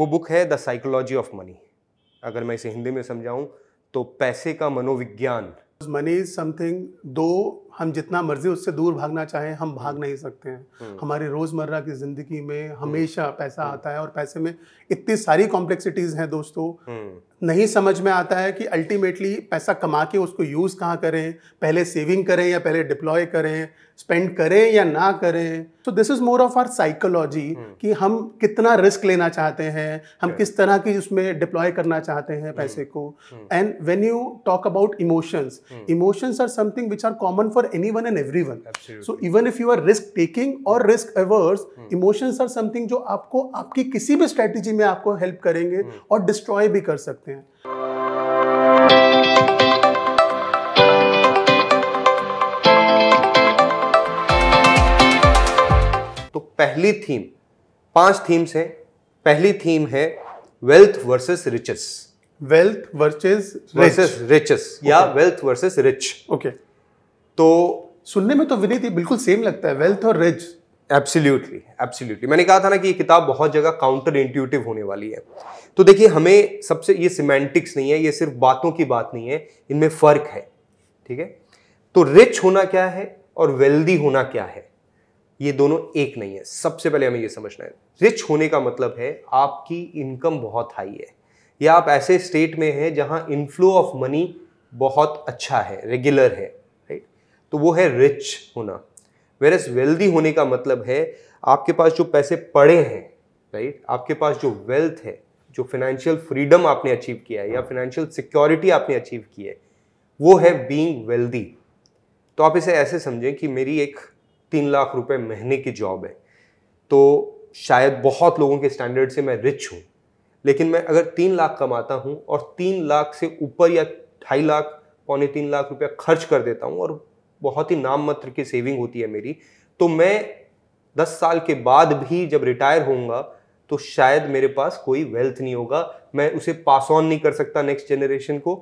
वो बुक है the psychology of money अगर मैं इसे हिंदी में समझाऊं तो पैसे का मनोविज्ञान मनी इज समथिंग दो हम जितना मर्जी उससे दूर भागना चाहें हम भाग हम्म। नहीं सकते हैं हम्म। हमारे रोज़मर्रा की ज़िंदगी में हम्म। हमेशा पैसा आता है और पैसे में इतनी सारी कॉम्प्लेक्सिटीज़ हैं दोस्तों नहीं समझ में आता है कि अल्टीमेटली पैसा कमा के उसको यूज़ कहाँ करें पहले सेविंग करें या पहले डिप्लॉय करें स्पेंड करें या ना करें तो this is more of our psychology कि हम कितना रिस्क लेना चाहते हैं हम किस तरह की उसमें डिप्लॉय करना चाहते हैं पैसे को and when you talk about emotions emotions are something which are common for for anyone and everyone. Absolutely. So even if you are risk taking or risk averse, hmm. emotions are something जो आपको आपकी किसी भी strategy में आपको help करेंगे hmm. और destroy भी कर सकते हैं. तो पहली थीम पांच थीम्स हैं पहली थीम है wealth versus riches wealth versus riches या wealth versus rich okay okay. तो सुनने में तो विनीत ये बिल्कुल सेम लगता है वेल्थ और रिच एब्सोल्युटली एब्सोल्युटली मैंने कहा था ना कि ये किताब बहुत जगह काउंटर इंट्यूटिव होने वाली है तो देखिए हमें सबसे ये सिमेंटिक्स नहीं है ये सिर्फ बातों की बात नहीं है इनमें फ़र्क है ठीक है तो रिच होना क्या है और वेल्दी होना क्या है ये दोनों एक नहीं है सबसे पहले हमें ये समझना है रिच होने का मतलब है आपकी इनकम बहुत हाई है या आप ऐसे स्टेट में हैं जहाँ इनफ्लो ऑफ मनी बहुत अच्छा है रेगुलर है तो वो है रिच होना वेर वेल्दी होने का मतलब है आपके पास जो पैसे पड़े हैं राइट आपके पास जो वेल्थ है जो फाइनेंशियल फ्रीडम आपने अचीव किया है या फिनेंशियल सिक्योरिटी आपने अचीव की है वो है बीइंग वेल्दी तो आप इसे ऐसे समझें कि मेरी एक तीन लाख रुपए महीने की जॉब है तो शायद बहुत लोगों के स्टैंडर्ड से मैं रिच हूँ लेकिन मैं अगर तीन लाख कमाता हूँ और तीन लाख से ऊपर या ढाई लाख पौने तीन लाख रुपया खर्च कर देता हूँ और बहुत ही नाम मात्र की सेविंग होती है मेरी तो मैं दस साल के बाद भी जब रिटायर होऊंगा तो शायद मेरे पास कोई वेल्थ नहीं होगा मैं उसे पास ऑन नहीं कर सकता नेक्स्ट जनरेशन को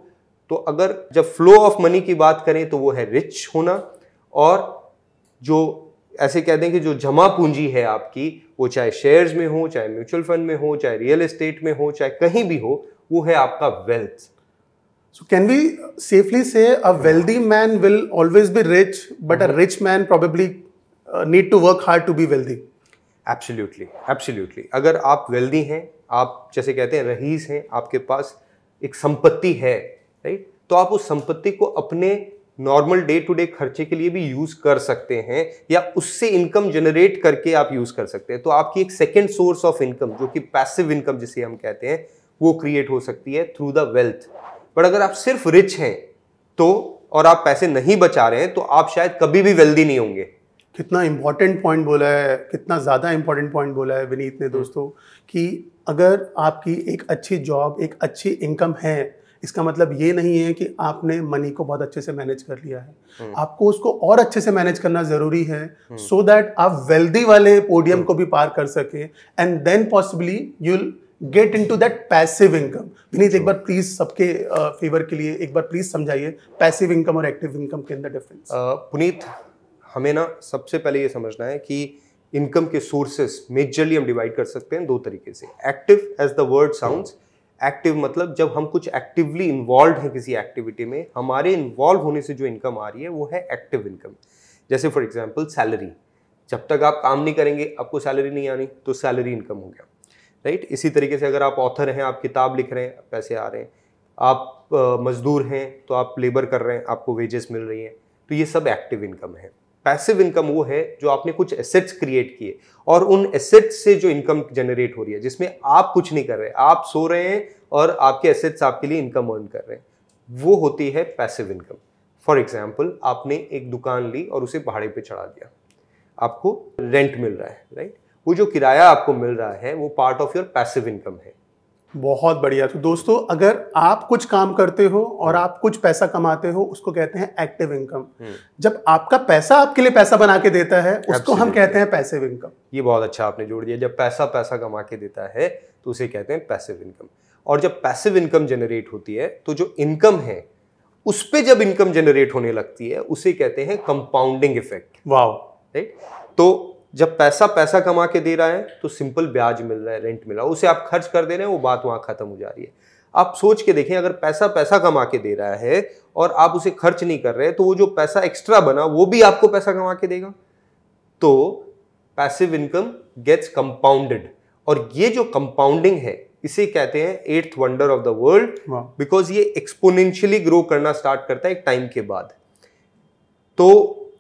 तो अगर जब फ्लो ऑफ मनी की बात करें तो वो है रिच होना और जो ऐसे कह दें कि जो जमा पूंजी है आपकी वो चाहे शेयर्स में हो चाहे म्यूचुअल फंड में हो चाहे रियल एस्टेट में हो चाहे कहीं भी हो वो है आपका wealth So can we safely say a wealthy man will always be rich, but mm-hmm. a rich man probably uh, need to work hard to be wealthy? absolutely absolutely अगर आप वेल्दी हैं आप जैसे कहते हैं रहीस हैं आपके पास एक संपत्ति है राइट तो आप उस संपत्ति को अपने नॉर्मल डे टू डे खर्चे के लिए भी यूज़ कर सकते हैं या उससे इनकम जनरेट करके आप यूज़ कर सकते हैं तो आपकी एक सेकेंड सोर्स ऑफ इनकम जो कि पैसिव इनकम जिसे हम कहते हैं वो क्रिएट हो सकती है थ्रू द वेल्थ बट अगर आप सिर्फ रिच हैं तो और आप पैसे नहीं बचा रहे हैं तो आप शायद कभी भी वेल्दी नहीं होंगे कितना इम्पॉर्टेंट पॉइंट बोला है कितना ज़्यादा इम्पॉर्टेंट पॉइंट बोला है विनीत ने हम्म। दोस्तों कि अगर आपकी एक अच्छी जॉब एक अच्छी इनकम है इसका मतलब ये नहीं है कि आपने मनी को बहुत अच्छे से मैनेज कर लिया है हम्म। आपको उसको और अच्छे से मैनेज करना जरूरी है सो हम्म। so दैट आप वेल्दी वाले पोडियम को भी पार कर सके and then possibly you'll get into that passive income Vineet एक बार प्लीज सबके फेवर के लिए एक बार प्लीज समझाइए पैसिव इनकम और एक्टिव इनकम के अंदर डिफरेंस पुनीत हमें ना सबसे पहले ये समझना है कि इनकम के सोर्सेस मेजरली हम डिवाइड कर सकते हैं दो तरीके से active as the word sound active मतलब जब हम कुछ एक्टिवली इन्वॉल्व हैं किसी एक्टिविटी में हमारे इन्वॉल्व होने से जो इनकम आ रही है वो है एक्टिव इनकम जैसे फॉर एग्जाम्पल सैलरी जब तक आप काम नहीं करेंगे आपको सैलरी नहीं आनी तो सैलरी इनकम हो गया राइट इसी तरीके से अगर आप ऑथर हैं आप किताब लिख रहे हैं पैसे आ रहे हैं आप मजदूर हैं तो आप लेबर कर रहे हैं आपको वेजेस मिल रही हैं तो ये सब एक्टिव इनकम है पैसिव इनकम वो है जो आपने कुछ एसेट्स क्रिएट किए और उन एसेट्स से जो इनकम जनरेट हो रही है जिसमें आप कुछ नहीं कर रहे आप सो रहे हैं और आपके एसेट्स आपके लिए इनकम अर्न कर रहे हैं वो होती है पैसिव इनकम फॉर एग्जाम्पल आपने एक दुकान ली और उसे भाड़े पर चढ़ा दिया आपको रेंट मिल रहा है राइट वो जो किराया आपको मिल रहा है वो part of your passive income है बहुत बढ़िया तो दोस्तों अगर आप कुछ काम करते हो और आप कुछ पैसा कमाते हो उसको कहते हैं एक्टिव इनकम हम्म। जब आपका पैसा आपके लिए पैसा बना के देता है उसको हम कहते हैं पैसिव इनकम ये बहुत अच्छा आपने जोड़ दिया जब पैसा पैसा कमा के देता है तो उसे कहते हैं पैसिव इनकम और जब पैसिव इनकम जनरेट होती है तो जो इनकम है उस पर जब इनकम जनरेट होने लगती है उसे कहते हैं कंपाउंडिंग इफेक्ट वाह राइट तो जब पैसा पैसा कमा के दे रहा है तो सिंपल ब्याज मिल रहा है रेंट मिल रहा है उसे आप खर्च कर दे रहे हैं वो बात वहाँ खत्म हो जा रही है आप सोच के देखें अगर पैसा पैसा कमा के दे रहा है और आप उसे खर्च नहीं कर रहे तो वो जो पैसा एक्स्ट्रा बना वो भी आपको पैसा कमा के देगा तो पैसिव इनकम गेट्स कंपाउंडेड और ये जो कंपाउंडिंग है इसे कहते हैं eighth wonder of the world because ये एक्सपोनेंशियली ग्रो करना स्टार्ट करता है एक टाइम के बाद तो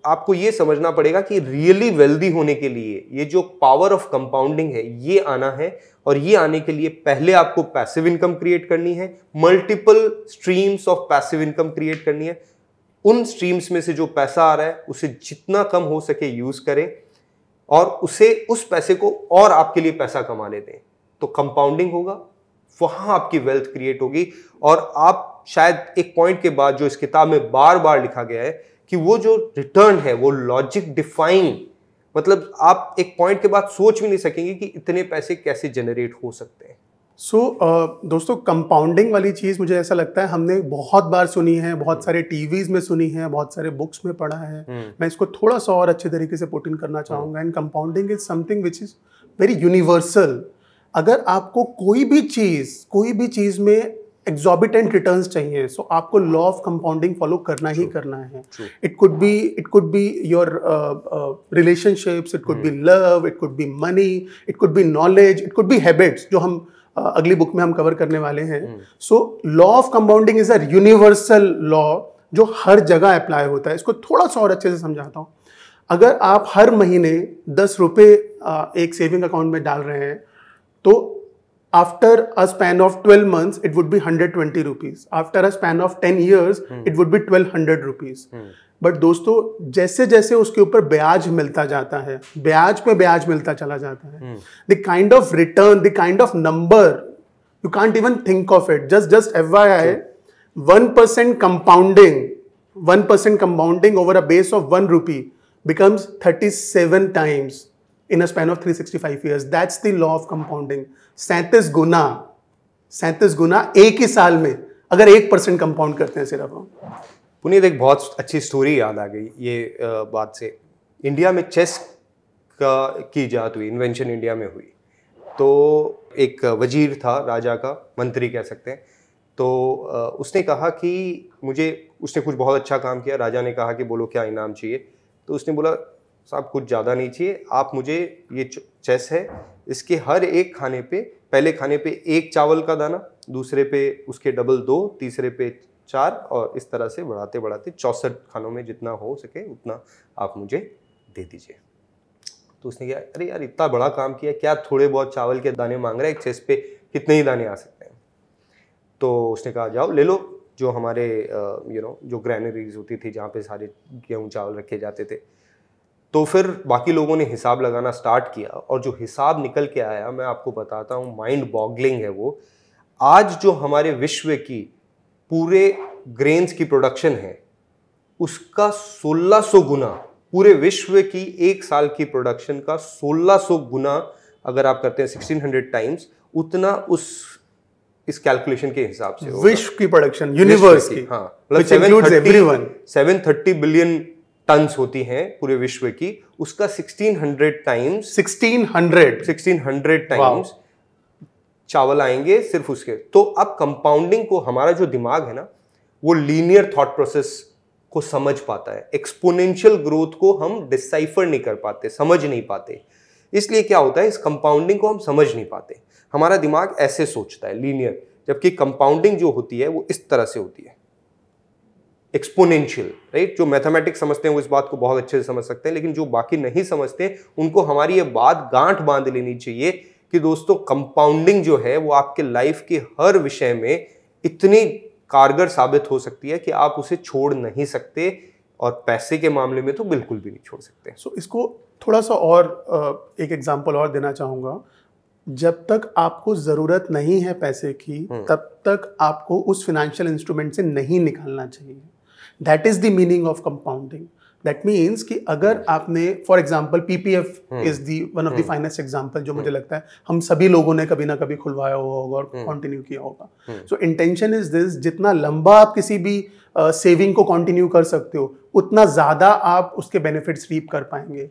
आपको ये समझना पड़ेगा कि रियली वेल्दी होने के लिए ये जो पावर ऑफ कंपाउंडिंग है ये आना है और ये आने के लिए पहले आपको पैसिव इनकम क्रिएट करनी है multiple streams of passive income create करनी है उन स्ट्रीम्स में से जो पैसा आ रहा है उसे जितना कम हो सके यूज करें और उसे उस पैसे को और आपके लिए पैसा कमा लेते हैं तो कंपाउंडिंग होगा वहां आपकी वेल्थ क्रिएट होगी और आप शायद एक पॉइंट के बाद जो इस किताब में बार बार लिखा गया है कि वो जो रिटर्न है वो लॉजिक डिफाइन मतलब आप एक पॉइंट के बाद सोच भी नहीं सकेंगे कि इतने पैसे कैसे जनरेट हो सकते हैं सो so, uh, दोस्तों कंपाउंडिंग वाली चीज़ मुझे ऐसा लगता है हमने बहुत बार सुनी है बहुत सारे टीवीज़ में सुनी है बहुत सारे बुक्स में पढ़ा है हम्म। मैं इसको थोड़ा सा और अच्छे तरीके से पुट इन करना चाहूँगा and compounding is something which is very universal अगर आपको कोई भी चीज़ कोई भी चीज़ में एग्जॉबिटेंट रिटर्न चाहिए सो so, आपको लॉ ऑफ कंपाउंडिंग फॉलो करना ही करना है it could be it could be your relationships it could be love it could be money it could be knowledge it could be habits जो हम uh, अगली book में हम कवर करने वाले हैं so law of compounding is a universal law जो हर जगह अप्लाई होता है इसको थोड़ा सा और अच्छे से समझाता हूँ अगर आप हर महीने दस रुपये uh, एक सेविंग अकाउंट में डाल रहे हैं तो after a span of 12 months it would be 120 rupees after a span of 10 years hmm. it would be 1200 rupees hmm. But दोस्तों जैसे जैसे उसके ऊपर ब्याज मिलता जाता है ब्याज पे ब्याज मिलता चला जाता है the kind of return the kind of number you can't even think of it just just F Y I one percent compounding one percent compounding over a base of one rupee becomes thirty seven times in a span of 365 years that's the law of compounding सैंतीस गुना सैंतीस गुना एक ही साल में अगर एक percent compound करते हैं सिर्फ हम पुनीत एक बहुत अच्छी स्टोरी याद आ गई ये बात से इंडिया में चेस का की जात हुई इन्वेंशन इंडिया में हुई तो एक वजीर था राजा का मंत्री कह सकते हैं तो उसने कहा कि मुझे उसने कुछ बहुत अच्छा काम किया राजा ने कहा कि बोलो क्या इनाम चाहिए तो उसने बोला साहब कुछ ज़्यादा नहीं चाहिए आप मुझे ये चेस है इसके हर एक खाने पे पहले खाने पे एक चावल का दाना दूसरे पे उसके डबल दो तीसरे पे चार और इस तरह से बढ़ाते बढ़ाते चौंसठ खानों में जितना हो सके उतना आप मुझे दे दीजिए तो उसने कहा अरे यार इतना बड़ा काम किया क्या थोड़े बहुत चावल के दाने मांग रहे हैं एक चेस पे कितने ही दाने आ सकते हैं तो उसने कहा जाओ ले लो जो हमारे यू नो जो ग्रैनरीज होती थी जहाँ पे सारे गेहूँ चावल रखे जाते थे तो फिर बाकी लोगों ने हिसाब लगाना स्टार्ट किया और जो हिसाब निकल के आया मैं आपको बताता हूँ माइंड बॉगलिंग है वो आज जो हमारे विश्व की पूरे ग्रेन्स की प्रोडक्शन है उसका 1600 गुना पूरे विश्व की एक साल की प्रोडक्शन का 1600 गुना अगर आप करते हैं 1600 टाइम्स उतना उस इस कैलकुलेशन के हिसाब से विश्व की प्रोडक्शन यूनिवर्स की, की हाँ सेवन थर्टी बिलियन टन्स होती हैं पूरे विश्व की उसका 1600 टाइम्स 1600 1600 टाइम्स चावल आएंगे सिर्फ उसके तो अब कंपाउंडिंग को हमारा जो दिमाग है ना वो लीनियर थॉट प्रोसेस को समझ पाता है एक्सपोनेंशियल ग्रोथ को हम डिसाइफर नहीं कर पाते समझ नहीं पाते इसलिए क्या होता है इस कंपाउंडिंग को हम समझ नहीं पाते हमारा दिमाग ऐसे सोचता है लीनियर जबकि कंपाउंडिंग जो होती है वो इस तरह से होती है एक्सपोनेंशियल राइट जो मैथमेटिक्स समझते हैं वो इस बात को बहुत अच्छे से समझ सकते हैं लेकिन जो बाकी नहीं समझते उनको हमारी ये बात गांठ बांध लेनी चाहिए कि दोस्तों कंपाउंडिंग जो है वो आपके लाइफ के हर विषय में इतनी कारगर साबित हो सकती है कि आप उसे छोड़ नहीं सकते और पैसे के मामले में तो बिल्कुल भी नहीं छोड़ सकते सो so, इसको थोड़ा सा और एक एग्जाम्पल और देना चाहूँगा जब तक आपको ज़रूरत नहीं है पैसे की हम्म। तब तक आपको उस फिनेंशियल इंस्ट्रूमेंट से नहीं निकालना चाहिए that is the meaning of compounding that means कि अगर hmm. आपने for example P P F is the one of the finest example जो मुझे hmm. लगता है हम सभी लोगों ने कभी ना कभी खुलवाया हुआ होगा और कंटिन्यू hmm. किया होगा सो इंटेंशन इज दिस जितना लंबा आप किसी भी सेविंग uh, को कंटिन्यू कर सकते हो उतना ज़्यादा आप उसके बेनिफिट्स रीप कर पाएंगे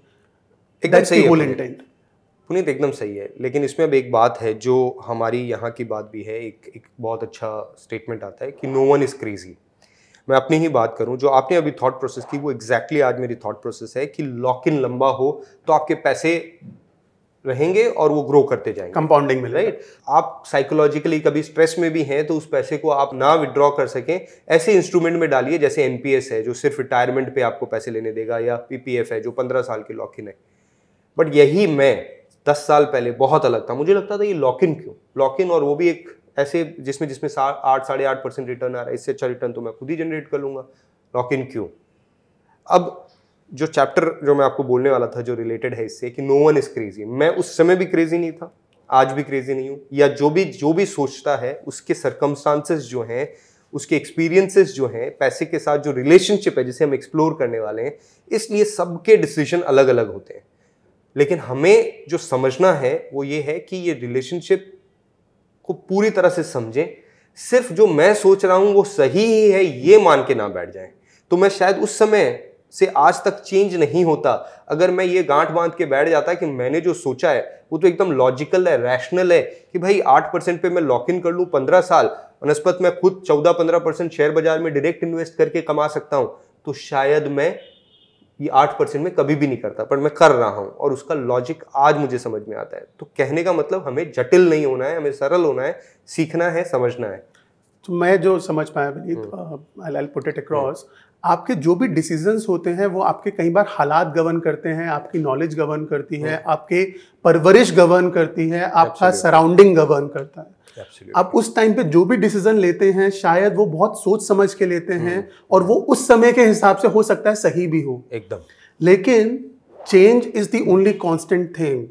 एकदम सही होल इंटेंट पुनीत एकदम सही है लेकिन इसमें अब एक बात है जो हमारी यहाँ की बात भी है एक एक बहुत अच्छा स्टेटमेंट आता है कि नो वन इज़ क्रेजी मैं अपनी ही बात करूं जो आपने अभी थॉट प्रोसेस की वो एग्जैक्टली exactly आज मेरी थॉट प्रोसेस है कि लॉक इन लंबा हो तो आपके पैसे रहेंगे और वो ग्रो करते जाएंगे कंपाउंडिंग में राइट आप साइकोलॉजिकली कभी स्ट्रेस में भी हैं तो उस पैसे को आप ना विड्रॉ कर सकें ऐसे इंस्ट्रूमेंट में डालिए जैसे एनपीएस है जो सिर्फ रिटायरमेंट पे आपको पैसे लेने देगा या पी है जो पंद्रह साल के लॉक इन है बट यही मैं दस साल पहले बहुत अलग था मुझे लगता था ये लॉक इन क्यों लॉक इन और वो भी एक ऐसे जिसमें जिसमें आठ साढ़े आठ परसेंट रिटर्न आ रहा है इससे अच्छा रिटर्न तो मैं खुद ही जनरेट कर लूँगा लॉक इन क्यों अब जो चैप्टर जो मैं आपको बोलने वाला था जो रिलेटेड है इससे कि नो वन इज़ क्रेजी मैं उस समय भी क्रेजी नहीं था आज भी क्रेजी नहीं हूँ या जो भी जो भी सोचता है उसके सरकमस्टांसेस जो हैं उसके एक्सपीरियंसेस जो हैं पैसे के साथ जो रिलेशनशिप है जिसे हम एक्सप्लोर करने वाले हैं इसलिए सबके डिसीजन अलग अलग होते हैं लेकिन हमें जो समझना है वो ये है कि ये रिलेशनशिप को पूरी तरह से समझें सिर्फ जो मैं सोच रहा हूँ वो सही ही है ये मान के ना बैठ जाएं तो मैं शायद उस समय से आज तक चेंज नहीं होता अगर मैं ये गांठ बांध के बैठ जाता कि मैंने जो सोचा है वो तो एकदम लॉजिकल है रैशनल है कि भाई आठ परसेंट पर मैं लॉक इन कर लूँ पंद्रह साल वनस्पत मैं खुद चौदह पंद्रह परसेंट शेयर बाजार में डायरेक्ट इन्वेस्ट करके कमा सकता हूँ तो शायद मैं ये आठ परसेंट में कभी भी नहीं करता पर मैं कर रहा हूँ और उसका लॉजिक आज मुझे समझ में आता है तो कहने का मतलब हमें जटिल नहीं होना है हमें सरल होना है सीखना है समझना है तो मैं जो समझ पाया Vineet hmm. Put it across hmm. आपके जो भी डिसीजंस होते हैं वो आपके कई बार हालात गवर्न करते हैं आपकी नॉलेज गवर्न करती है हम्म। आपके परवरिश गवर्न करती है आपका सराउंडिंग गवर्न करता है अब उस टाइम पे जो भी डिसीजन लेते हैं शायद वो बहुत सोच समझ के लेते हैं हम्म। और वो उस समय के हिसाब से हो सकता है सही भी हो एकदम लेकिन change is the only constant thing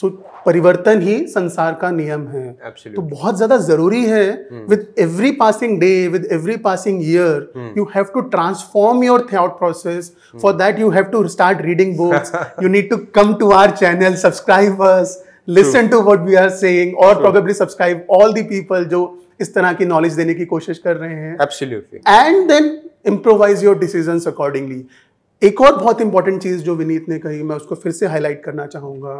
so परिवर्तन ही संसार का नियम है Absolutely. तो बहुत ज्यादा जरूरी है with every passing day with every passing year you have to transform your thought process for that you have to start reading books you need to come to our channel subscribers listen to what we are are saying or True. probably subscribe जो इस तरह की knowledge देने की कोशिश कर रहे हैं absolutely and then improvise your decision accordingly एक और बहुत इंपॉर्टेंट चीज़ जो विनीत ने कही मैं उसको फिर से हाईलाइट करना चाहूँगा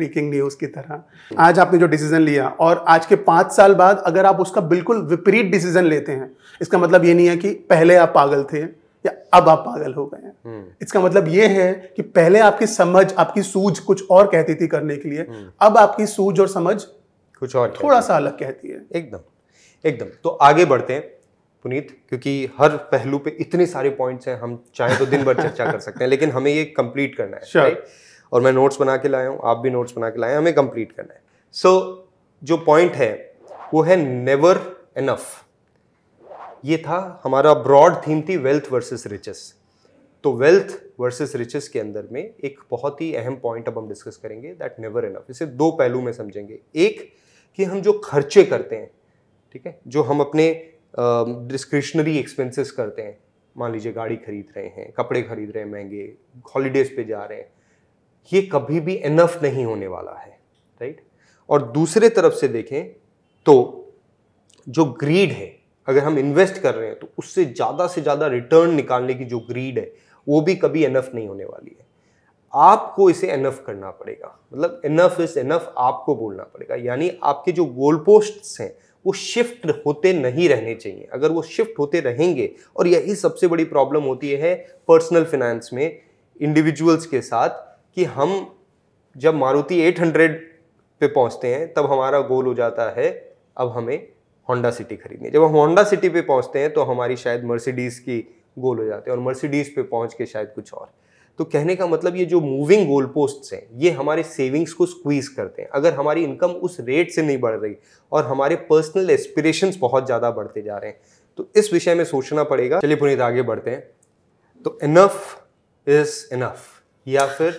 ब्रेकिंग न्यूज़ की तरह आज आपने जो डिसीजन लिया और आज के पाँच साल बाद अगर आप उसका बिल्कुल विपरीत डिसीजन लेते हैं इसका मतलब ये नहीं है कि पहले आप पागल थे या अब आप पागल हो गए हैं हम्म। इसका मतलब यह है कि पहले आपकी समझ आपकी सूझ कुछ और कहती थी करने के लिए हम्म। अब आपकी सूझ और समझ कुछ और थोड़ा सा अलग कहती है एकदम एकदम तो आगे बढ़ते हैं पुनीत क्योंकि हर पहलू पे इतने सारे पॉइंट्स हैं हम चाहे तो दिन भर चर्चा कर सकते हैं लेकिन हमें ये कंप्लीट करना है sure. और मैं नोट्स बना के लाया हूँ आप भी नोट्स बना के लाए हमें कंप्लीट करना है सो so, जो पॉइंट है वो है नेवर एनफ ये था हमारा ब्रॉड थीम थी वेल्थ वर्सेस रिचेस तो वेल्थ वर्सेस रिचेस के अंदर में एक बहुत ही अहम पॉइंट अब हम डिस्कस करेंगे दैट नेवर इनफ इसे दो पहलू में समझेंगे एक कि हम जो खर्चे करते हैं ठीक है जो हम अपने डिस्क्रिशनरी uh, एक्सपेंसेस करते हैं मान लीजिए गाड़ी खरीद रहे हैं कपड़े खरीद रहे हैं महंगे हॉलीडेज पे जा रहे हैं ये कभी भी इनफ नहीं होने वाला है राइट और दूसरे तरफ से देखें तो जो ग्रीड है अगर हम इन्वेस्ट कर रहे हैं तो उससे ज़्यादा से ज़्यादा रिटर्न निकालने की जो ग्रीड है वो भी कभी एनफ नहीं होने वाली है आपको इसे एनफ करना पड़ेगा मतलब एनफ इज एनफ आपको बोलना पड़ेगा यानी आपके जो गोल पोस्ट्स हैं वो शिफ्ट होते नहीं रहने चाहिए अगर वो शिफ्ट होते रहेंगे और यही सबसे बड़ी प्रॉब्लम होती है पर्सनल फिनेंस में इंडिविजुअल्स के साथ कि हम जब मारुति 800 पे पहुंचते हैं तब हमारा गोल हो जाता है अब हमें होंडा सिटी खरीदनी है जब हम होंडा सिटी पे पहुंचते हैं तो हमारी शायद मर्सिडीज़ की गोल हो जाते हैं और मर्सिडीज़ पे पहुंच के शायद कुछ और तो कहने का मतलब ये जो मूविंग गोल पोस्ट हैं ये हमारे सेविंग्स को स्क्वीज करते हैं अगर हमारी इनकम उस रेट से नहीं बढ़ रही और हमारे पर्सनल एस्पिरेशन बहुत ज़्यादा बढ़ते जा रहे हैं तो इस विषय में सोचना पड़ेगा चलिए पुनीत आगे बढ़ते हैं तो इनफ इज इनफ या फिर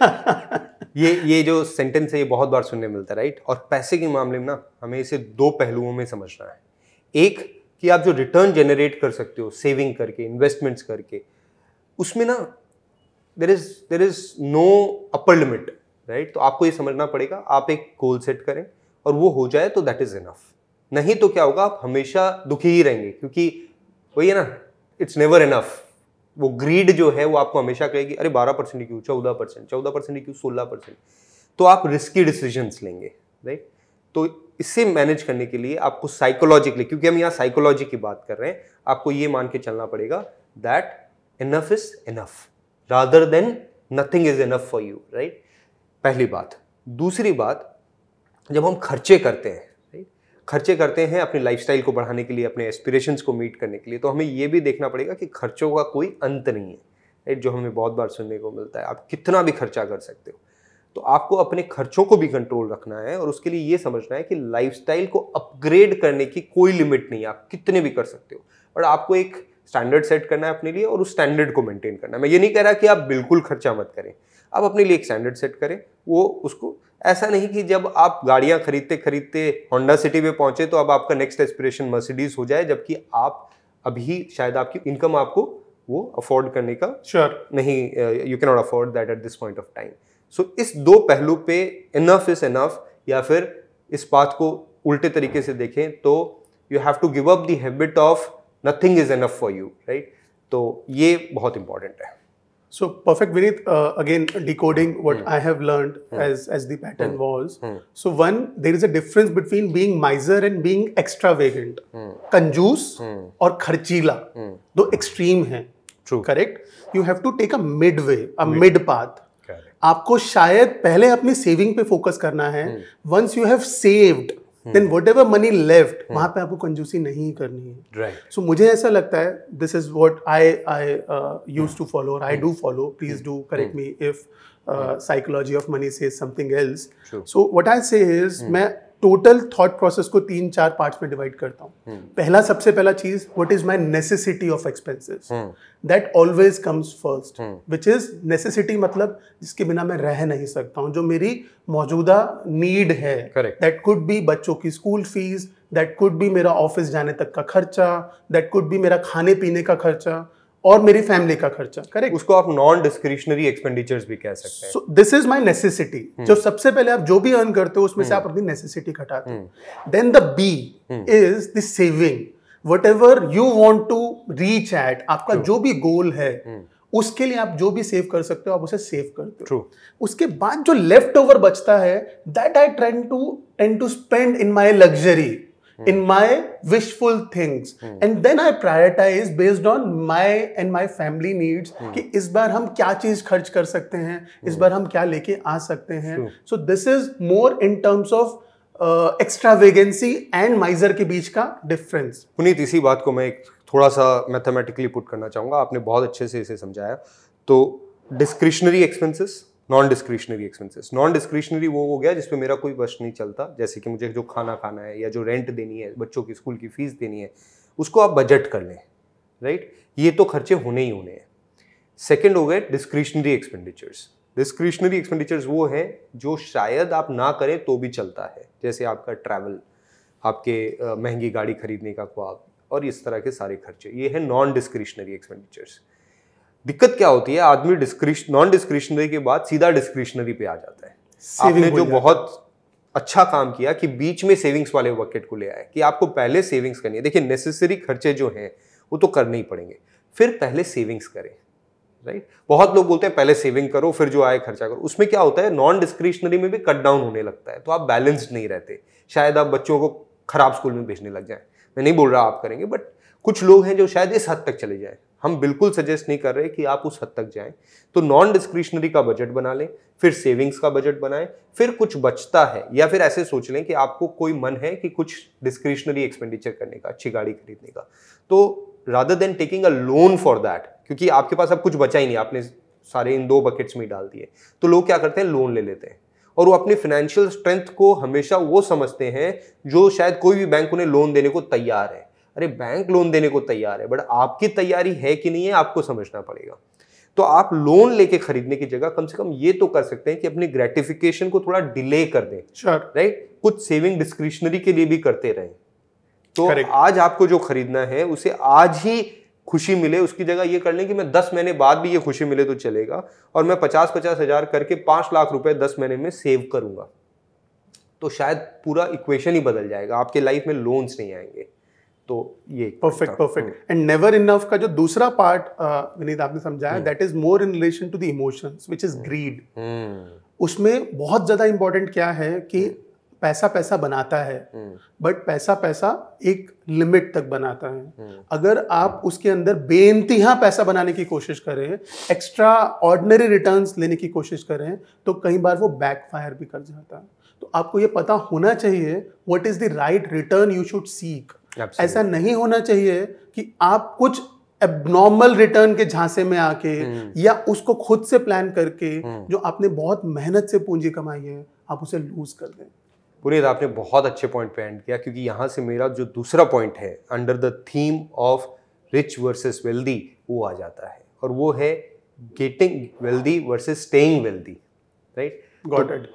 ये ये जो सेंटेंस है ये बहुत बार सुनने मिलता है राइट और पैसे के मामले में ना हमें इसे दो पहलुओं में समझना है एक कि आप जो रिटर्न जनरेट कर सकते हो सेविंग करके इन्वेस्टमेंट्स करके उसमें ना there is there is no upper limit right तो आपको ये समझना पड़ेगा आप एक गोल सेट करें और वो हो जाए तो दैट इज इनफ नहीं तो क्या होगा आप हमेशा दुखी ही रहेंगे क्योंकि वही है ना इट्स नेवर इनफ वो ग्रीड जो है वो आपको हमेशा कहेगी अरे बारह परसेंट क्यों चौदह परसेंट चौदह परसेंट क्यों सोलह परसेंट तो आप रिस्की डिसीजंस लेंगे राइट तो इसे मैनेज करने के लिए आपको साइकोलॉजिकली क्योंकि हम यहाँ साइकोलॉजी की बात कर रहे हैं आपको ये मान के चलना पड़ेगा that enough is enough rather than nothing is enough for you right पहली बात दूसरी बात जब हम खर्चे करते हैं राइट खर्चे करते हैं अपनी लाइफस्टाइल को बढ़ाने के लिए अपने एस्पिरेशंस को मीट करने के लिए तो हमें यह भी देखना पड़ेगा कि खर्चों का कोई अंत नहीं है राइट जो हमें बहुत बार सुनने को मिलता है आप कितना भी खर्चा कर सकते हो तो आपको अपने खर्चों को भी कंट्रोल रखना है और उसके लिए ये समझना है कि लाइफस्टाइल को अपग्रेड करने की कोई लिमिट नहीं आप कितने भी कर सकते हो और आपको एक स्टैंडर्ड सेट करना है अपने लिए और उस स्टैंडर्ड को मेंटेन करना है मैं ये नहीं कह रहा कि आप बिल्कुल खर्चा मत करें आप अपने लिए एक स्टैंडर्ड सेट करें वो उसको ऐसा नहीं कि जब आप गाड़ियाँ खरीदते खरीदते होंडा सिटी में पहुँचे तो अब आपका नेक्स्ट एस्पिरेशन मर्सिडीज़ हो जाए जबकि आप अभी शायद आपकी इनकम आपको वो अफोर्ड करने का श्योर sure. नहीं you can not afford that at this point of time so so, इस दो पहलू पे इनफ इज इनफ या फिर इस बात को उल्टे तरीके से देखें तो you have to give up the habit of nothing is enough for you right तो ये बहुत इंपॉर्टेंट है so perfect Vineet again quoting what I have learn as as pattern was so one there is a difference between being miser and being extravagant कंजूस और खर्चीला hmm. दो extreme है true correct you have to take a mid way a mid path आपको शायद पहले अपनी saving पे फोकस करना है once you have saved then whatever money left वहां पे आपको कंजूसी नहीं करनी है सो right. so, मुझे ऐसा लगता है this is what I I use to follow I do follow please do correct me if psychology of money say something else so what I say मैं टोटल थॉट प्रोसेस को तीन चार parts में divide करता हूँ हम्म। पहला सबसे पहला चीज what is my necessity of expenses that always comes first which is necessity मतलब जिसके बिना मैं रह नहीं सकता हूँ जो मेरी मौजूदा नीड है दैट कुड बी बच्चों की स्कूल फीस दैट कुड भी मेरा ऑफिस जाने तक का खर्चा दैट कुड भी मेरा खाने पीने का खर्चा और मेरी फैमिली का खर्चा करेक्ट उसको आप नॉन डिस्क्रिशनरी एक्सपेंडिचर्स भी कह सकते हैं दिस इज माय नेसेसिटी जो सबसे पहले आप जो भी अर्न करते हो उसमें से हम्म। आप अपनी नेसेसिटी घटाते हो then the be is the saving whatever you want to reach at आपका True. जो भी गोल है hmm. उसके लिए आप जो भी सेव कर सकते हो आप उसे सेव करते हो उसके बाद जो लेफ्ट ओवर बचता है that I tend to tend to spend in my luxury Hmm. in my wishful things hmm. and then i prioritize based on my and my family needs hmm. कि इस बार हम क्या चीज खर्च कर सकते हैं इस बार हम क्या लेके आ सकते हैं so this is more in terms of extravagance and miser के बीच का डिफरेंस पुनीत इसी बात को मैं एक थोड़ा सा मैथमेटिकली पुट करना चाहूँगा आपने बहुत अच्छे से इसे समझाया तो discretionary expenses non discretionary expenses non discretionary वो हो गया जिसपे मेरा कोई वश नहीं चलता जैसे कि मुझे जो खाना खाना है या जो रेंट देनी है बच्चों की स्कूल की फ़ीस देनी है उसको आप बजट कर लें राइट ये तो खर्चे होने ही होने हैं सेकेंड हो गए डिस्क्रिशनरी एक्सपेंडिचर्स डिस्क्रिशनरी एक्सपेंडिचर्स वो हैं जो शायद आप ना करें तो भी चलता है जैसे आपका ट्रैवल आपके महंगी गाड़ी खरीदने का ख्वाब और इस तरह के सारे खर्चे ये है नॉन डिस्क्रिशनरी एक्सपेंडिचर्स दिक्कत क्या होती है आदमी डिस्क्रिश नॉन डिस्क्रिशनरी के बाद सीधा डिस्क्रिशनरी पे आ जाता है आपने जो बहुत अच्छा काम किया कि बीच में सेविंग्स वाले बकेट को ले आए कि आपको पहले सेविंग्स करनी है देखिए नेसेसरी खर्चे जो हैं वो तो करने ही पड़ेंगे फिर पहले सेविंग्स करें राइट बहुत लोग बोलते हैं पहले सेविंग करो फिर जो आए खर्चा करो उसमें क्या होता है नॉन डिस्क्रिशनरी में भी कट डाउन होने लगता है तो आप बैलेंस्ड नहीं रहते शायद आप बच्चों को खराब स्कूल में भेजने लग जाए मैं नहीं बोल रहा आप करेंगे बट कुछ लोग हैं जो शायद इस हद तक चले जाए हम बिल्कुल सजेस्ट नहीं कर रहे कि आप उस हद तक जाएं तो नॉन डिस्क्रिशनरी का बजट बना लें फिर सेविंग्स का बजट बनाएं फिर कुछ बचता है या फिर ऐसे सोच लें कि आपको कोई मन है कि कुछ डिस्क्रिशनरी एक्सपेंडिचर करने का अच्छी गाड़ी खरीदने का तो rather than taking a loan for that क्योंकि आपके पास अब कुछ बचा ही नहीं आपने सारे इन दो बकेट्स में डाल दिए तो लोग क्या करते हैं लोन ले लेते हैं और वो अपनी फाइनेंशियल स्ट्रेंथ को हमेशा वो समझते हैं जो शायद कोई भी बैंक उन्हें लोन देने को तैयार है अरे बैंक लोन देने को तैयार है बट आपकी तैयारी है कि नहीं है आपको समझना पड़ेगा तो आप लोन लेके खरीदने की जगह कम से कम ये तो कर सकते हैं कि अपनी ग्रेटिफिकेशन को थोड़ा डिले कर दें sure. राइट कुछ सेविंग डिस्क्रिशनरी के लिए भी करते रहें तो Correct. आज आपको जो खरीदना है उसे आज ही खुशी मिले उसकी जगह ये कर लें कि मैं दस महीने बाद भी ये खुशी मिले तो चलेगा और मैं पचास पचास हजार करके पांच लाख रुपए दस महीने में सेव करूंगा तो शायद पूरा इक्वेशन ही बदल जाएगा आपके लाइफ में लोन्स नहीं आएंगे तो ये perfect perfect and never enough का जो दूसरा पार्ट uh, विनीत आपने समझाया that is more in relation to the emotions which is greed उसमें बहुत ज़्यादा इंपॉर्टेंट क्या है कि हम्म। पैसा पैसा बनाता है बट हम्म। पैसा पैसा एक लिमिट तक बनाता है हम्म। अगर आप उसके अंदर बेनतिहा पैसा बनाने की कोशिश करें एक्स्ट्रा ऑर्डनरी रिटर्न्स लेने की कोशिश करें तो कई बार वो बैकफायर भी कर जाता है तो आपको ये पता होना चाहिए what is the right return you should seek Absolutely. ऐसा नहीं होना चाहिए कि आप कुछ एबनॉर्मल रिटर्न के झांसे में आके हम्म। या उसको खुद से प्लान करके हम्म। जो आपने बहुत मेहनत से पूंजी कमाई है आप उसे लूज कर दें पुनीत आपने बहुत अच्छे पॉइंट पे एंड किया क्योंकि यहाँ से मेरा जो दूसरा पॉइंट है under the theme of rich versus wealthy वो आ जाता है और वो है getting wealthy versus staying wealthy right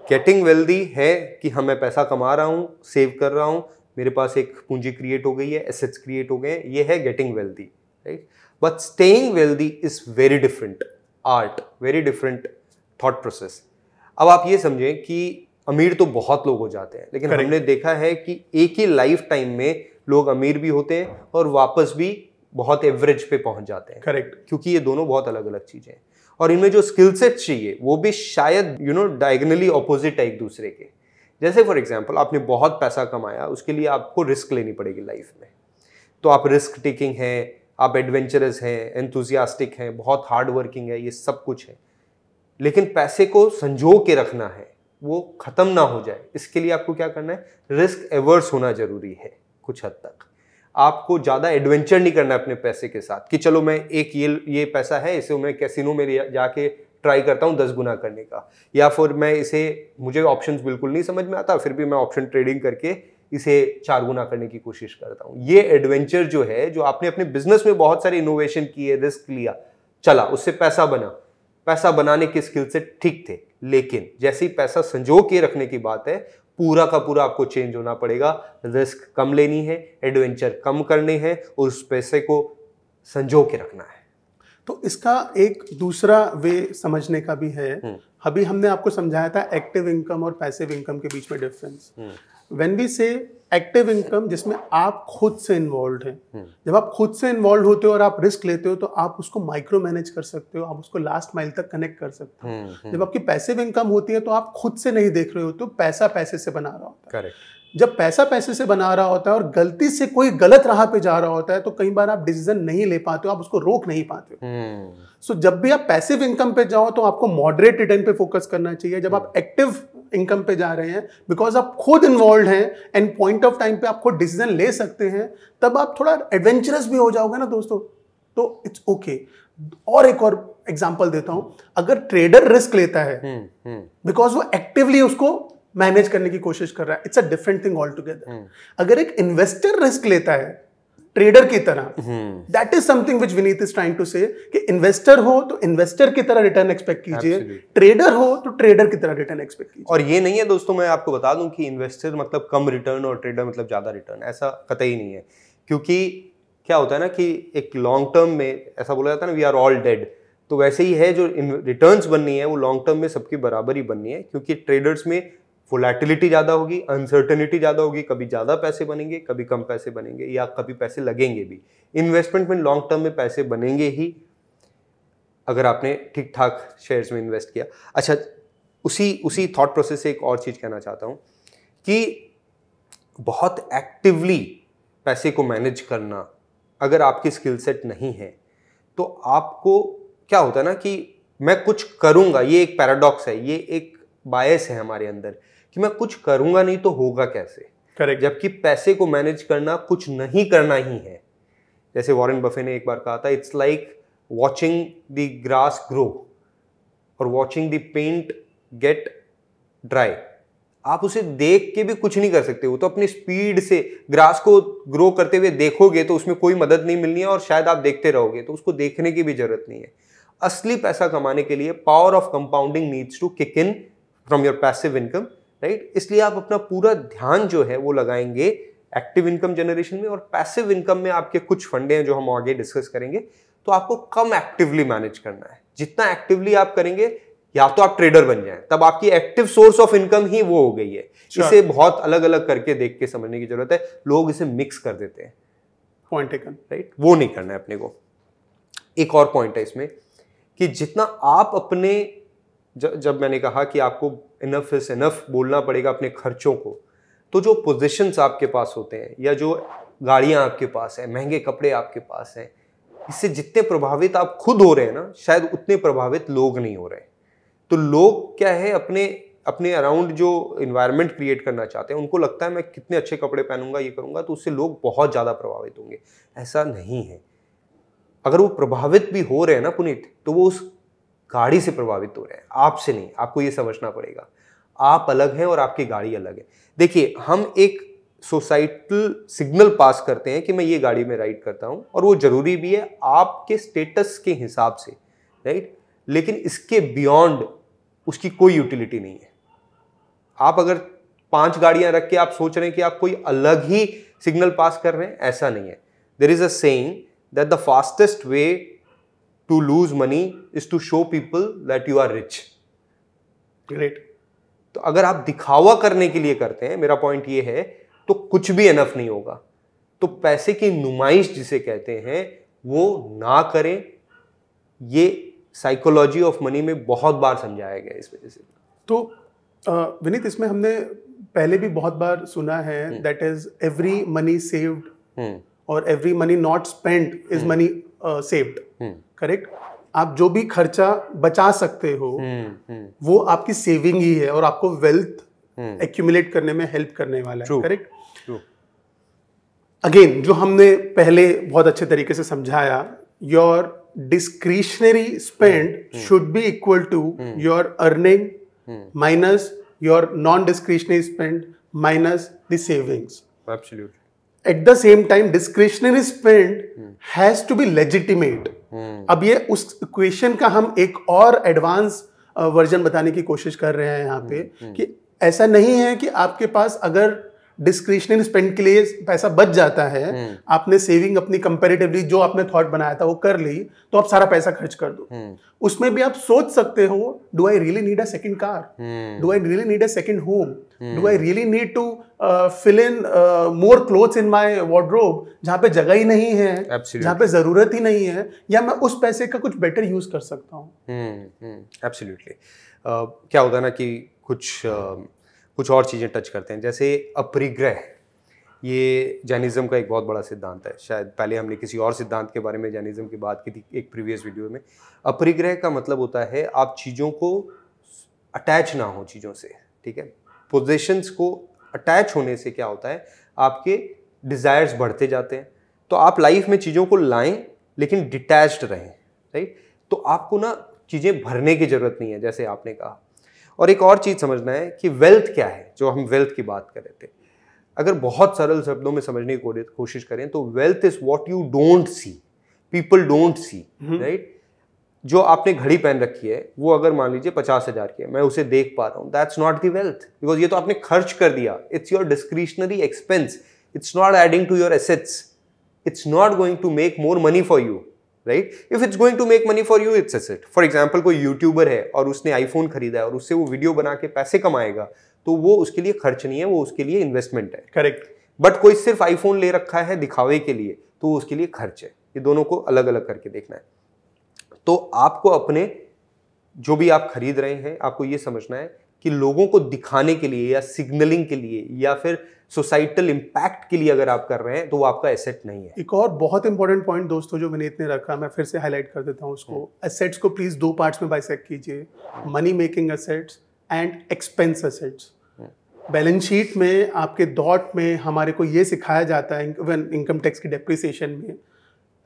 getting wealthy है कि हमें हाँ, पैसा कमा रहा हूँ सेव कर रहा हूँ मेरे पास एक पूंजी क्रिएट हो गई है एसेट्स क्रिएट हो गए हैं ये है getting wealthy right but staying wealthy is very different art very different thought process अब आप ये समझें कि अमीर तो बहुत लोग हो जाते हैं लेकिन Correct. हमने देखा है कि एक ही लाइफ टाइम में लोग अमीर भी होते हैं और वापस भी बहुत एवरेज पे पहुंच जाते हैं करेक्ट क्योंकि ये दोनों बहुत अलग अलग चीज़ें हैं और इनमें जो स्किल सेट चाहिए वो भी शायद यू नो डायगनली ऑपोजिट है एक दूसरे के जैसे फॉर एग्जाम्पल आपने बहुत पैसा कमाया उसके लिए आपको रिस्क लेनी पड़ेगी लाइफ में तो आप रिस्क टेकिंग हैं आप एडवेंचरस हैं एंथुजियास्टिक हैं बहुत हार्ड वर्किंग है ये सब कुछ है लेकिन पैसे को संजो के रखना है वो ख़त्म ना हो जाए इसके लिए आपको क्या करना है रिस्क एवर्स होना ज़रूरी है कुछ हद तक आपको ज़्यादा एडवेंचर नहीं करना है अपने पैसे के साथ कि चलो मैं एक ये ये पैसा है इसे मैं कैसीनो में जाके ट्राई करता हूँ दस गुना करने का या फिर मैं इसे मुझे ऑप्शन बिल्कुल नहीं समझ में आता फिर भी मैं ऑप्शन ट्रेडिंग करके इसे चार गुना करने की कोशिश करता हूँ ये एडवेंचर जो है जो आपने अपने बिजनेस में बहुत सारे इनोवेशन किए रिस्क लिया चला उससे पैसा बना पैसा बनाने के स्किल से ठीक थे लेकिन जैसे ही पैसा संजो के रखने की बात है पूरा का पूरा आपको चेंज होना पड़ेगा रिस्क कम लेनी है एडवेंचर कम करने हैं और उस पैसे को संजो के रखना है तो इसका एक दूसरा वे समझने का भी है हम्म। अभी हमने आपको समझाया था एक्टिव इनकम और पैसिव इनकम के बीच में difference when we say active income जिसमें आप खुद से इन्वॉल्व हैं हम्म। जब आप खुद से इन्वॉल्व होते हो और आप रिस्क लेते हो तो आप उसको माइक्रो मैनेज कर सकते हो आप उसको लास्ट माइल तक कनेक्ट कर सकते हो हम्म, जब आपकी पैसिव इनकम होती है तो आप खुद से नहीं देख रहे हो तो पैसा पैसे से बना रहा होता है जब पैसा पैसे से बना रहा होता है और गलती से कोई गलत राह पे जा रहा होता है तो कई बार आप डिसीजन नहीं ले पाते हो आप उसको रोक नहीं पाते हो सो हम्म। hmm. so, जब भी आप पैसिव इनकम पे जाओ तो आपको मॉडरेट रिटर्न पे फोकस करना चाहिए जब आप एक्टिव इनकम हम्म। पे जा रहे हैं बिकॉज आप खुद इन्वॉल्व हैं एंड पॉइंट ऑफ टाइम पे आप खुद डिसीजन ले सकते हैं तब आप थोड़ा एडवेंचरस भी हो जाओगे ना दोस्तों तो इट्स ओके okay. और एक और एग्जाम्पल देता हूं अगर ट्रेडर रिस्क लेता है बिकॉज हम्म, hmm. वो एक्टिवली उसको मैनेज करने की कोशिश कर रहा है it's a different thing all together अगर एक इन्वेस्टर रिस्क लेता है ट्रेडर की तरह that is something which Vineet is trying to say कि इन्वेस्टर हो तो इन्वेस्टर की तरह रिटर्न एक्सपेक्ट कीजिए ट्रेडर हो तो ट्रेडर की तरह रिटर्न एक्सपेक्ट कीजिए और ये नहीं है दोस्तों मैं आपको बता दूं कि इन्वेस्टर मतलब कम रिटर्न और ट्रेडर मतलब ज्यादा रिटर्न ऐसा कतई नहीं है क्योंकि क्या होता है ना कि एक लॉन्ग टर्म में ऐसा बोला जाता है ना वी आर ऑल डेड तो वैसे ही है जो रिटर्न्स बननी है वो लॉन्ग टर्म में सबकी बराबर ही बननी है क्योंकि ट्रेडर्स में फुलैटिलिटी ज़्यादा होगी अनसर्टनिटी ज़्यादा होगी कभी ज़्यादा पैसे बनेंगे कभी कम पैसे बनेंगे या कभी पैसे लगेंगे भी इन्वेस्टमेंट में लॉन्ग टर्म में पैसे बनेंगे ही अगर आपने ठीक ठाक शेयर्स में इन्वेस्ट किया अच्छा उसी उसी थॉट प्रोसेस से एक और चीज़ कहना चाहता हूँ कि बहुत एक्टिवली पैसे को मैनेज करना अगर आपकी स्किल सेट नहीं है तो आपको क्या होता है ना कि मैं कुछ करूँगा ये एक पैराडॉक्स है ये एक बायस है हमारे अंदर कि मैं कुछ करूंगा नहीं तो होगा कैसे करेक्ट जबकि पैसे को मैनेज करना कुछ नहीं करना ही है जैसे वॉरेन बफे ने एक बार कहा था it's like watching the grass grow और watching the paint get dry आप उसे देख के भी कुछ नहीं कर सकते हो तो अपनी स्पीड से ग्रास को ग्रो करते हुए देखोगे तो उसमें कोई मदद नहीं मिलनी है और शायद आप देखते रहोगे तो उसको देखने की भी जरूरत नहीं है असली पैसा कमाने के लिए power of compounding needs to kick in from your passive income right इसलिए आप अपना पूरा ध्यान जो है वो लगाएंगे एक्टिव इनकम जनरेशन में और पैसिव इनकम में आपके कुछ फंडे हैं जो हम आगे डिस्कस करेंगे तो आपको कम एक्टिवली मैनेज करना है जितना एक्टिवली आप करेंगे या तो आप ट्रेडर बन जाएं तब आपकी एक्टिव सोर्स ऑफ इनकम ही वो हो गई है इसे बहुत अलग अलग करके देख के समझने की जरूरत है लोग इसे मिक्स कर देते हैं पॉइंट राइट वो नहीं करना है अपने को एक और पॉइंट है इसमें कि जितना आप अपने जब मैंने कहा कि आपको इनफ इज़ इनफ बोलना पड़ेगा अपने खर्चों को तो जो पोजिशंस आपके पास होते हैं या जो गाड़ियाँ आपके पास हैं महंगे कपड़े आपके पास हैं इससे जितने प्रभावित आप खुद हो रहे हैं ना शायद उतने प्रभावित लोग नहीं हो रहे तो लोग क्या है अपने अपने अराउंड जो इन्वायरमेंट क्रिएट करना चाहते हैं उनको लगता है मैं कितने अच्छे कपड़े पहनूंगा ये करूंगा तो उससे लोग बहुत ज़्यादा प्रभावित होंगे ऐसा नहीं है अगर वो प्रभावित भी हो रहे हैं ना पुनीत तो वो उस गाड़ी से प्रभावित हो रहे हैं आपसे नहीं आपको ये समझना पड़ेगा आप अलग हैं और आपकी गाड़ी अलग है देखिए हम एक सोसाइटल सिग्नल पास करते हैं कि मैं ये गाड़ी में राइड करता हूँ और वो ज़रूरी भी है आपके स्टेटस के हिसाब से राइट लेकिन इसके बियॉन्ड उसकी कोई यूटिलिटी नहीं है आप अगर पांच गाड़ियां रख के आप सोच रहे हैं कि आप कोई अलग ही सिग्नल पास कर रहे हैं ऐसा नहीं है there is a saying that the fastest way to lose money is to show people that you are rich. Great. तो अगर आप दिखावा करने के लिए करते हैं मेरा पॉइंट ये है तो कुछ भी एनफ नहीं होगा तो पैसे की नुमाइश जिसे कहते हैं वो ना करें ये साइकोलॉजी ऑफ मनी में बहुत बार समझाया गया इस वजह से तो विनीत इसमें हमने पहले भी बहुत बार सुना है that is every money saved और every money not spent is money saved hmm. Correct आप जो भी खर्चा बचा सकते हो हम्म, हम्म। वो आपकी सेविंग ही है और आपको वेल्थ एक्यूमुलेट करने में हेल्प करने वाला है करेक्ट अगेन जो हमने पहले बहुत अच्छे तरीके से समझाया your discretionary spend should be equal to your earning minus your non discretionary spend minus the savings at the same time discretionary spend has to be legitimate अब ये उस क्वेश्चन का हम एक और एडवांस वर्जन uh, बताने की कोशिश कर रहे हैं यहाँ पे hmm. Hmm. कि ऐसा नहीं है कि आपके पास अगर डिस्क्रिशनरी स्पेंड के लिए पैसा बच जाता है हम्म। आपने सेविंग अपनी कंपेरेटिवली जो आपने थॉट बनाया था वो कर ली तो आप सारा पैसा खर्च कर दो हम्म। उसमें भी आप सोच सकते हो do I really need a second car do I really need a second home do I really need to fill in more cloth in my wardrobe जहां पे जगह ही नहीं है जहां जहाँ पे जरूरत ही नहीं है या मैं उस पैसे का कुछ बेटर यूज कर सकता हूँ एब्सोल्युटली हम्म, क्या होता है ना कि कुछ uh, कुछ और चीज़ें टच करते हैं जैसे अपरिग्रह ये जैनिज़्म का एक बहुत बड़ा सिद्धांत है शायद पहले हमने किसी और सिद्धांत के बारे में जैनिज़्म की बात की थी एक प्रीवियस वीडियो में अपरिग्रह का मतलब होता है आप चीज़ों को अटैच ना हो चीज़ों से ठीक है पोजिशंस को अटैच होने से क्या होता है आपके डिज़ायर्स बढ़ते जाते हैं तो आप लाइफ में चीज़ों को लाएं लेकिन डिटैच रहें राइट तो आपको ना चीज़ें भरने की ज़रूरत नहीं है जैसे आपने कहा और एक और चीज़ समझना है कि वेल्थ क्या है जो हम वेल्थ की बात कर रहे थे अगर बहुत सरल शब्दों में समझने की कोशिश करें तो wealth is what you don't see people don't see right जो आपने घड़ी पहन रखी है वो अगर मान लीजिए पचास हज़ार की है मैं उसे देख पा रहा हूँ that's not the wealth because ये तो आपने खर्च कर दिया it's your discretionary expense it's not adding to your assets it's not going to make more money for you right if it's going to make money for you it's asset for example कोई YouTuber है और उसने iPhone खरीदा है और उससे वो video बना के पैसे कमाएगा तो वो उसके लिए खर्च नहीं है वो उसके लिए इन्वेस्टमेंट है करेक्ट बट कोई सिर्फ आईफोन ले रखा है दिखावे के लिए तो वो उसके लिए खर्च है ये दोनों को अलग अलग करके देखना है तो आपको अपने जो भी आप खरीद रहे हैं आपको ये समझना है कि लोगों को दिखाने के लिए या सिग्नलिंग के लिए या फिर सोसाइटल इम्पैक्ट के लिए अगर आप कर रहे हैं तो वो आपका एसेट नहीं है एक और बहुत इंपॉर्टेंट पॉइंट दोस्तों जो मैंने इतने रखा मैं फिर से हाईलाइट कर देता हूँ उसको एसेट्स हम्म। को प्लीज दो पार्ट्स में बाइसेक कीजिए money making assets and expense assets balance sheet में आपके डॉट में हमारे को ये सिखाया जाता है इवन इनकम टैक्स की डेप्रिसिएशन में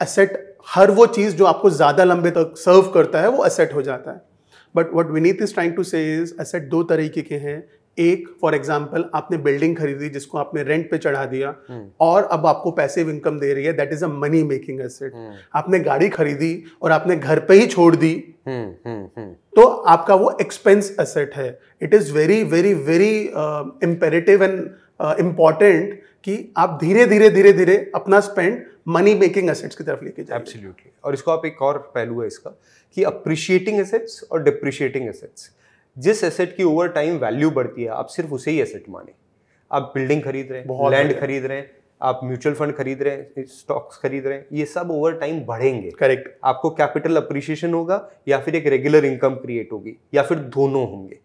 असेट हर वो चीज़ जो आपको ज़्यादा लंबे तक सर्व करता है वो असेट हो जाता है but what Vineet is trying to say is asset दो तरीके के हैं एक फॉर एग्जाम्पल आपने बिल्डिंग खरीदी जिसको आपने रेंट पे चढ़ा दिया हम्म। और अब आपको पैसिव इनकम दे रही है that is a money making asset आपने गाड़ी खरीदी और आपने घर पे ही छोड़ दी हम्म, हम्म, तो आपका वो एक्सपेंस एसेट है it is very very very imperative and important कि आप धीरे धीरे धीरे धीरे अपना स्पेंड मनी मेकिंग एसेट्स की तरफ लेके जाए और इसको आप एक और पहलू है इसका कि अप्रिशिएटिंग एसेट्स और डिप्रिशिएटिंग एसेट्स जिस एसेट की ओवर टाइम वैल्यू बढ़ती है आप सिर्फ उसे ही एसेट माने आप बिल्डिंग खरीद रहे हैं लैंड खरीद रहे हैं आप म्यूचुअल फंड खरीद रहे हैं स्टॉक्स खरीद रहे हैं ये सब ओवर टाइम बढ़ेंगे करेक्ट आपको कैपिटल अप्रिशिएशन होगा या फिर एक रेगुलर इनकम क्रिएट होगी या फिर दोनों होंगे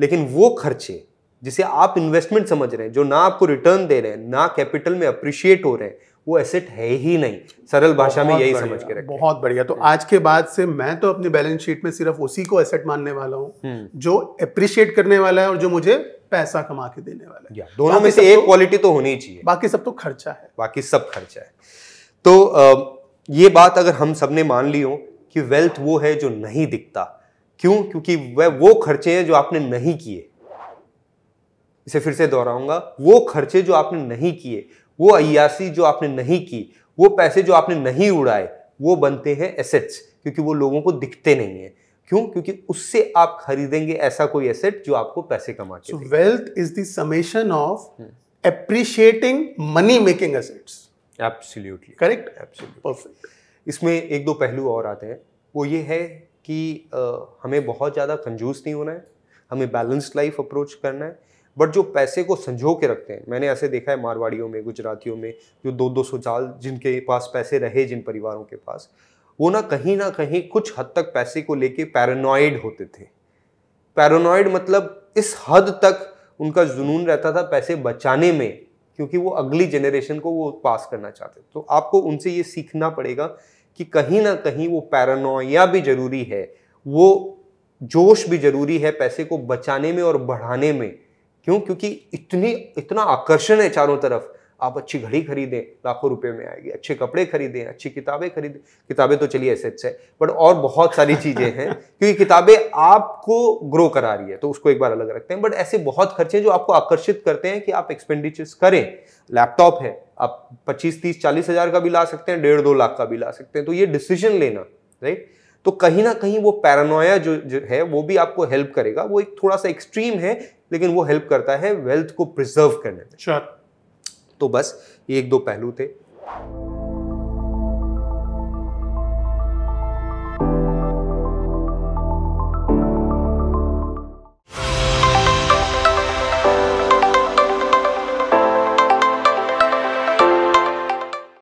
लेकिन वो खर्चे जिसे आप इन्वेस्टमेंट समझ रहे हैं जो ना आपको रिटर्न दे रहे हैं ना कैपिटल में अप्रिशिएट हो रहे हैं वो एसेट है ही नहीं सरल भाषा में यही समझ के रखें बहुत बढ़िया तो आज के बाद से मैं तो अपनी बैलेंस शीट में सिर्फ उसी को एसेट मानने वाला हूँ हम्म। जो अप्रिशिएट करने वाला है और जो मुझे पैसा कमा के देने वाला है दोनों में से एक क्वालिटी तो-, तो होनी चाहिए बाकी सब तो खर्चा है बाकी सब खर्चा है तो ये बात अगर हम सब ने मान ली हो कि वेल्थ वो है जो नहीं दिखता क्यों क्योंकि वह वो खर्चे हैं जो आपने नहीं किए इसे फिर से दोहराऊंगा वो खर्चे जो आपने नहीं किए वो अयासी जो आपने नहीं की वो पैसे जो आपने नहीं उड़ाए वो बनते हैं एसेट्स क्योंकि वो लोगों को दिखते नहीं है क्यों क्योंकि उससे आप खरीदेंगे ऐसा कोई एसेट जो आपको पैसे कमा के wealth is the summation of appreciating money making assets absolutely correct absolutely इसमें एक दो पहलू और आते हैं वो ये है कि आ, हमें बहुत ज़्यादा कंजूस नहीं होना है हमें बैलेंस्ड लाइफ अप्रोच करना है बट जो पैसे को संजो के रखते हैं मैंने ऐसे देखा है मारवाड़ियों में गुजरातियों में जो दो दो सौ चाल जिनके पास पैसे रहे जिन परिवारों के पास वो ना कहीं ना कहीं कुछ हद तक पैसे को लेके पैरानॉइड होते थे पैरानॉइड मतलब इस हद तक उनका जुनून रहता था पैसे बचाने में क्योंकि वो अगली जनरेशन को वो पास करना चाहते तो आपको उनसे ये सीखना पड़ेगा कि कहीं ना कहीं वो पैरानोया भी ज़रूरी है वो जोश भी ज़रूरी है पैसे को बचाने में और बढ़ाने में क्यों क्योंकि इतनी इतना आकर्षण है चारों तरफ आप अच्छी घड़ी खरीदें लाखों रुपए में आएगी अच्छे कपड़े खरीदें अच्छी किताबें खरीदें किताबें तो चलिए ऐसे अच्छे बट और बहुत सारी चीज़ें हैं क्योंकि किताबें आपको ग्रो करा रही है तो उसको एक बार अलग रखते हैं बट ऐसे बहुत खर्चे हैं जो आपको आकर्षित करते हैं कि आप एक्सपेंडिचर्स करें लैपटॉप है आप पच्चीस तीस चालीस हज़ार का भी ला सकते हैं डेढ़ दो लाख का भी ला सकते हैं तो ये डिसीजन लेना राइट तो कहीं ना कहीं वो पैरानोया जो, जो है वो भी आपको हेल्प करेगा वो एक थोड़ा सा एक्सट्रीम है लेकिन वो हेल्प करता है वेल्थ को प्रिजर्व करने में sure. तो बस ये एक दो पहलू थे